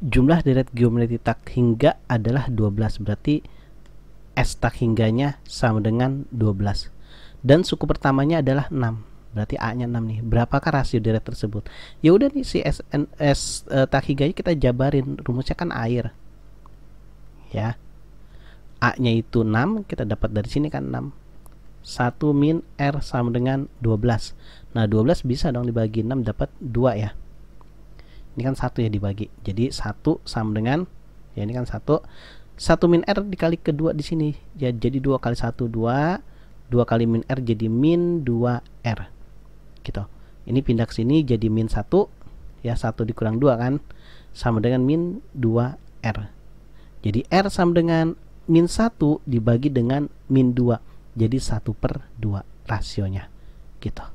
Jumlah deret geometri tak hingga adalah 12 berarti S tak hingganya sama dengan 12 dan suku pertamanya adalah 6 berarti A nya 6 nih berapakah rasio deret tersebut ya udah nih si S, N, S e, tak hingganya kita jabarin rumusnya kan air ya A nya itu 6 kita dapat dari sini kan 6 1 min R sama dengan 12 Nah 12 bisa dong dibagi 6 dapat 2 ya Ini kan 1 ya dibagi Jadi 1 sama dengan Ya ini kan 1 1 min R dikali ke 2 di sini ya, Jadi 2 kali 1 2 2 kali min R jadi min 2R Gitu Ini pindah ke sini jadi min 1 Ya 1 dikurang 2 kan Sama dengan min 2R Jadi R sama dengan min 1 dibagi dengan min 2 jadi satu per dua rasionya gitu